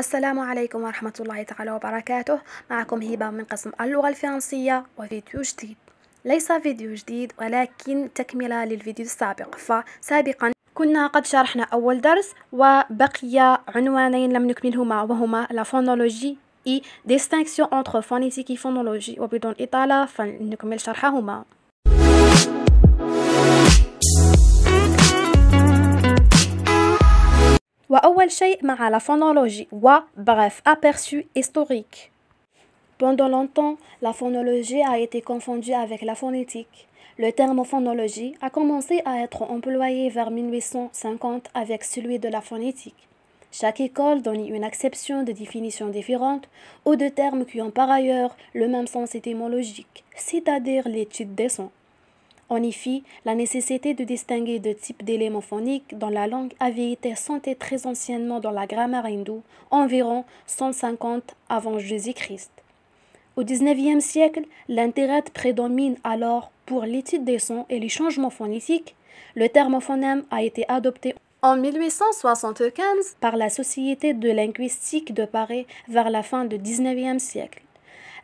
السلام عليكم ورحمة الله تعالى وبركاته معكم هبة من قسم اللغة الفرنسية وفيديو جديد ليس فيديو جديد ولكن تكملة للفيديو السابق فسابقا كنا قد شرحنا أول درس وبقي عنوانين لم نكملهما وهما لا اي ديستانكسيو انتر فونيتيكي فونولوجي وبدون إطالة فلنكمل شرحهما la phonologie و bref aperçu historique. Pendant longtemps, la phonologie a été confondue avec la phonétique. Le terme phonologie a commencé à être employé vers 1850 avec celui de la phonétique. Chaque école donne une exception de définition différente ou de termes qui ont par ailleurs le même sens étymologique, c'est-à-dire l'étude des sons. En effet, la nécessité de distinguer deux types d'éléments phoniques dans la langue avait été sentée très anciennement dans la grammaire hindoue, environ 150 avant Jésus-Christ. Au XIXe siècle, l'intérêt prédomine alors pour l'étude des sons et les changements phonétiques. Le terme phonème a été adopté en 1875 par la Société de linguistique de Paris vers la fin du XIXe siècle.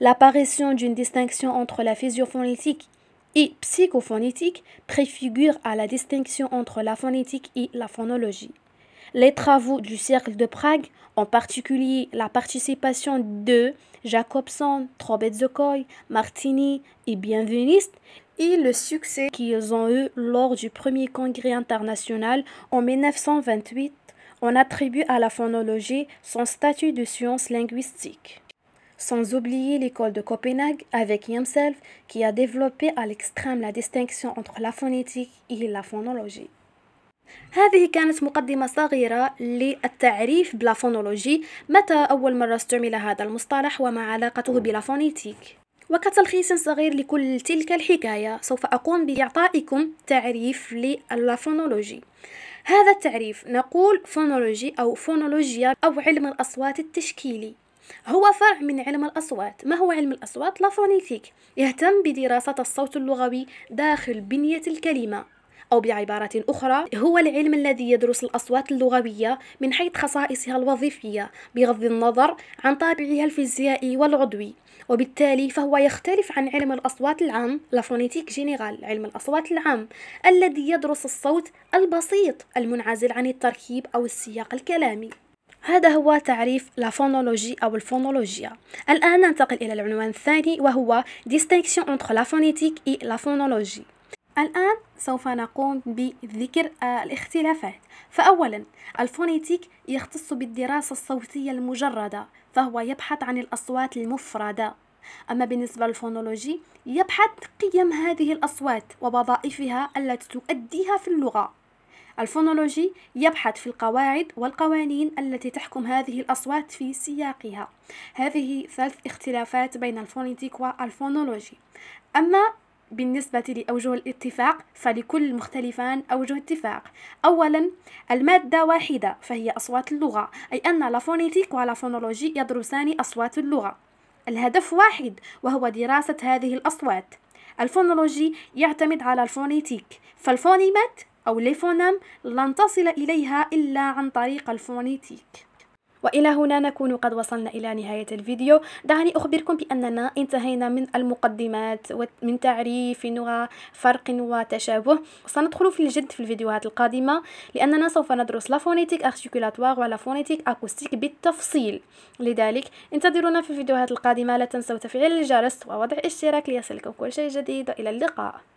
L'apparition d'une distinction entre la fissure phonétique et psychophonétique préfigure à la distinction entre la phonétique et la phonologie. Les travaux du Cercle de Prague, en particulier la participation de Jacobson, Trobetzekoy, Martini et Bienveniste, et le succès qu'ils ont eu lors du premier congrès international en 1928, on attribue à la phonologie son statut de science linguistique. sans oublier l'école de Copenhague avec Yamself qui a développé à l'extrême la distinction entre la phonétique et la phonologie هذه كانت مقدمة صغيرة للتعريف بلافونولوجي متى أول مرة استعمل هذا المصطلح وما علاقته بلافونيتيك وكتلخيص صغير لكل تلك الحكاية سوف أقوم بإعطائكم تعريف للافونولوجي هذا التعريف نقول فونولوجي أو فونولوجيا أو علم الأصوات التشكيلي هو فرع من علم الأصوات ما هو علم الأصوات؟ لافونيتيك يهتم بدراسة الصوت اللغوي داخل بنية الكلمة أو بعبارة أخرى هو العلم الذي يدرس الأصوات اللغوية من حيث خصائصها الوظيفية بغض النظر عن طابعها الفيزيائي والعضوي وبالتالي فهو يختلف عن علم الأصوات العام لافونيتيك جينيرال علم الأصوات العام الذي يدرس الصوت البسيط المنعزل عن التركيب أو السياق الكلامي هذا هو تعريف لا فونولوجي أو الفونولوجيا الآن ننتقل إلى العنوان الثاني وهو distinction entre la phonétique et la phonologie الآن سوف نقوم بذكر آه، الاختلافات فأولا الفونيتيك يختص بالدراسة الصوتية المجردة فهو يبحث عن الأصوات المفردة أما بالنسبة للفونولوجي يبحث قيم هذه الأصوات ووظائفها التي تؤديها في اللغة الفونولوجي يبحث في القواعد والقوانين التي تحكم هذه الأصوات في سياقها هذه ثلاث اختلافات بين الفونيتيك والفونولوجي أما بالنسبة لأوجه الاتفاق فلكل مختلفان أوجه اتفاق أولا المادة واحدة فهي أصوات اللغة أي أن لافونيتيك ولافونولوجي يدرسان أصوات اللغة الهدف واحد وهو دراسة هذه الأصوات الفونولوجي يعتمد على الفونيتيك فالفونيمات أو لي فونام لن تصل إليها إلا عن طريق الفونيتيك وإلى هنا نكون قد وصلنا إلى نهاية الفيديو دعني أخبركم بأننا انتهينا من المقدمات ومن تعريف وفرق وتشابه سندخل في الجد في الفيديوهات القادمة لأننا سوف ندرس لفونيتيك أخشيكولاتوار ولفونيتيك أكوستيك بالتفصيل لذلك انتظرونا في الفيديوهات القادمة لا تنسوا تفعيل الجرس ووضع اشتراك ليصلكم كل شيء جديد وإلى اللقاء